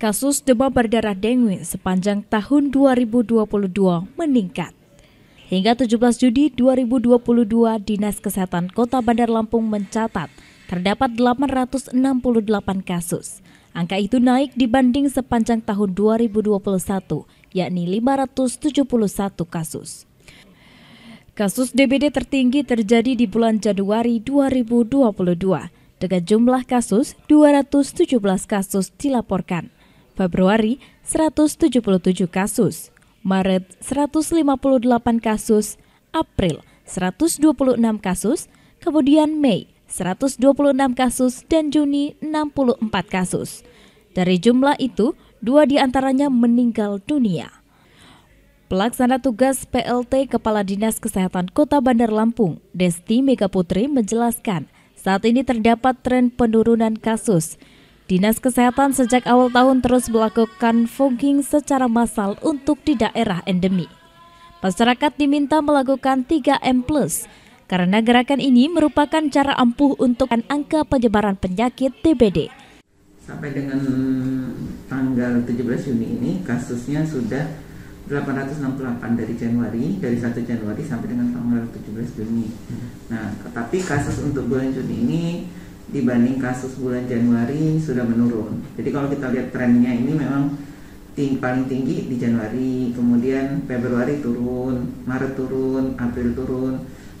kasus demam berdarah dengue sepanjang tahun 2022 meningkat. Hingga 17 Juni 2022, Dinas Kesehatan Kota Bandar Lampung mencatat terdapat 868 kasus. Angka itu naik dibanding sepanjang tahun 2021, yakni 571 kasus. Kasus DBD tertinggi terjadi di bulan Januari 2022 dengan jumlah kasus 217 kasus dilaporkan. Februari 177 kasus, Maret 158 kasus, April 126 kasus, kemudian Mei 126 kasus dan Juni 64 kasus. Dari jumlah itu, dua diantaranya meninggal dunia. Pelaksana tugas PLT Kepala Dinas Kesehatan Kota Bandar Lampung, Desti Megaputri menjelaskan, saat ini terdapat tren penurunan kasus. Dinas Kesehatan sejak awal tahun terus melakukan fogging secara massal untuk di daerah endemi. Masyarakat diminta melakukan 3M+, karena gerakan ini merupakan cara ampuh untuk angka penyebaran penyakit TBD. Sampai dengan tanggal 17 Juni ini kasusnya sudah 868 dari Januari dari 1 Januari sampai dengan tanggal 17 Juni. Nah, tetapi kasus untuk bulan Juni ini dibanding kasus bulan Januari sudah menurun. Jadi kalau kita lihat trennya ini memang ting paling tinggi di Januari, kemudian Februari turun, Maret turun, April turun,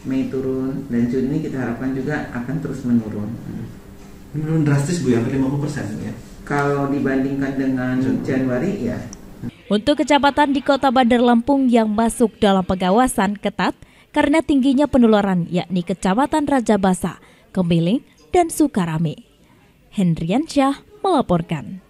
Mei turun, dan Juni kita harapkan juga akan terus menurun. Hmm. Menurun drastis Bu, ya, hampir 50 persen ya? Kalau dibandingkan dengan Januari, Januari ya. Untuk kecamatan di kota Bandar Lampung yang masuk dalam pengawasan ketat karena tingginya penularan yakni kecamatan Raja Basa, Kemiling, dan Sukarame. Hendrian Syah melaporkan.